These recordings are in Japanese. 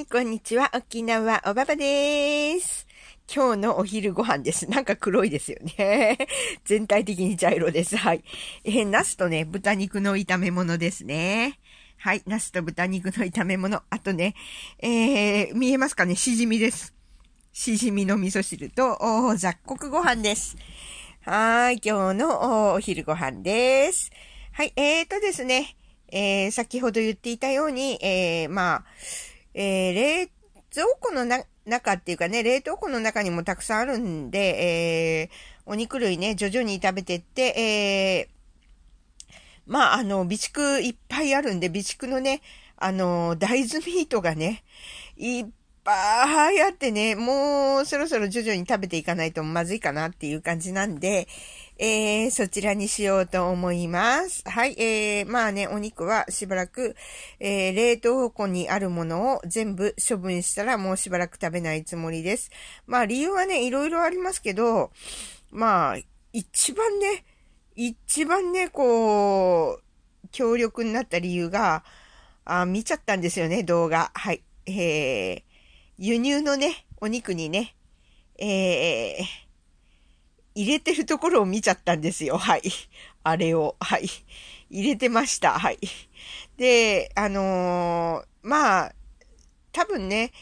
い、こんにちは。沖縄おばばです。今日のお昼ご飯です。なんか黒いですよね。全体的に茶色です。はい。えー、茄子とね、豚肉の炒め物ですね。はい。茄子と豚肉の炒め物。あとね、えー、見えますかねしじみです。しじみの味噌汁と、お雑穀ご飯です。はい。今日のお昼ご飯です。はい。えーとですね、えー、先ほど言っていたように、えー、まあ、えー、冷蔵庫のな中っていうかね、冷凍庫の中にもたくさんあるんで、えー、お肉類ね、徐々に食べてって、えー、まあ、あの、備蓄いっぱいあるんで、備蓄のね、あの、大豆ミートがね、いっぱいあってね、もうそろそろ徐々に食べていかないとまずいかなっていう感じなんで、えー、そちらにしようと思います。はい、えー、まあね、お肉はしばらく、えー、冷凍庫にあるものを全部処分したらもうしばらく食べないつもりです。まあ理由はね、いろいろありますけど、まあ、一番ね、一番ね、こう、強力になった理由が、あ見ちゃったんですよね、動画。はい。えー、輸入のね、お肉にね、えー、入れてるところを見ちゃったんですよ。はい。あれを。はい。入れてました。はい。で、あのー、まあ、多分ね、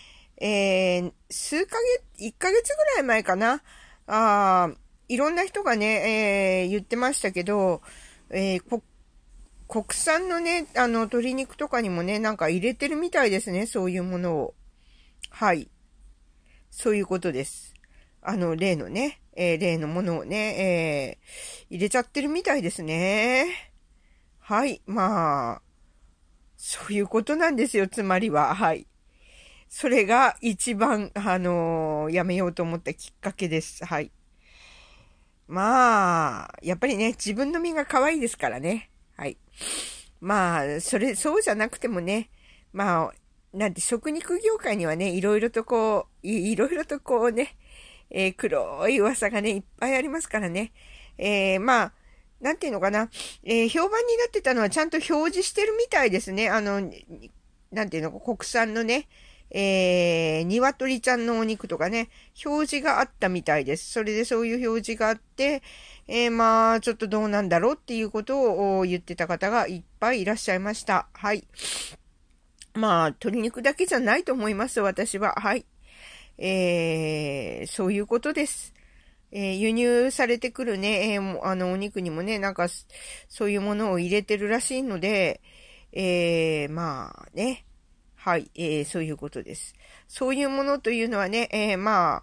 えー、数ヶ月、1ヶ月ぐらい前かな。あいろんな人がね、えー、言ってましたけど、えー、国産のね、あの、鶏肉とかにもね、なんか入れてるみたいですね、そういうものを。はい。そういうことです。あの、例のね、えー、例のものをね、えー、入れちゃってるみたいですね。はい。まあ、そういうことなんですよ、つまりは。はい。それが一番、あのー、やめようと思ったきっかけです。はい。まあ、やっぱりね、自分の身が可愛いですからね。はい。まあ、それ、そうじゃなくてもね、まあ、なんて食肉業界にはね、いろいろとこう、いろいろとこうね、えー、黒い噂がね、いっぱいありますからね。えー、まあ、なんていうのかな。えー、評判になってたのはちゃんと表示してるみたいですね。あの、なんていうの、国産のね、えー、鶏ちゃんのお肉とかね、表示があったみたいです。それでそういう表示があって、えー、まあ、ちょっとどうなんだろうっていうことを言ってた方がいっぱいいらっしゃいました。はい。まあ、鶏肉だけじゃないと思います、私は。はい。えー、そういうことです。えー、輸入されてくるね、えー、あの、お肉にもね、なんか、そういうものを入れてるらしいので、えー、まあね、はい、えー、そういうことです。そういうものというのはね、えー、まあ、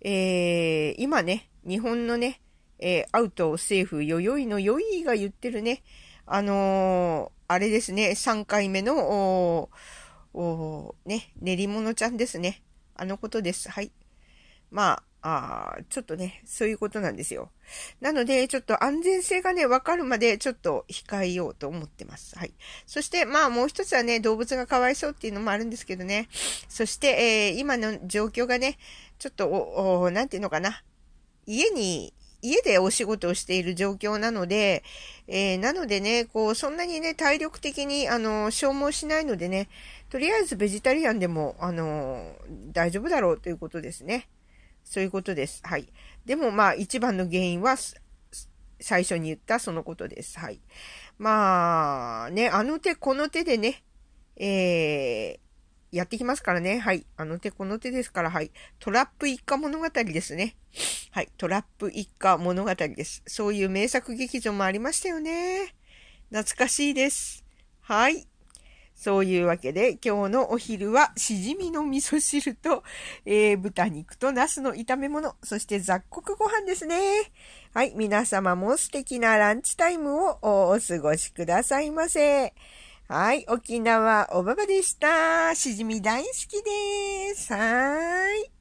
えー、今ね、日本のね、えー、アウト政府、よよいのよいが言ってるね、あのー、あれですね、3回目の、おね、練り物ちゃんですね。あのことです。はい。まあ、あちょっとね、そういうことなんですよ。なので、ちょっと安全性がね、わかるまで、ちょっと控えようと思ってます。はい。そして、まあ、もう一つはね、動物がかわいそうっていうのもあるんですけどね。そして、えー、今の状況がね、ちょっと、お、おなんていうのかな。家に家でお仕事をしている状況なので、えー、なのでね、こう、そんなにね、体力的に、あの、消耗しないのでね、とりあえずベジタリアンでも、あの、大丈夫だろうということですね。そういうことです。はい。でも、まあ、一番の原因は、最初に言ったそのことです。はい。まあ、ね、あの手この手でね、えー、やってきますからね。はい。あの手この手ですから、はい。トラップ一家物語ですね。はい。トラップ一家物語です。そういう名作劇場もありましたよね。懐かしいです。はい。そういうわけで、今日のお昼は、しじみの味噌汁と、えー、豚肉と茄子の炒め物、そして雑穀ご飯ですね。はい、皆様も素敵なランチタイムをお過ごしくださいませ。はい、沖縄おばばでした。しじみ大好きです。はーい。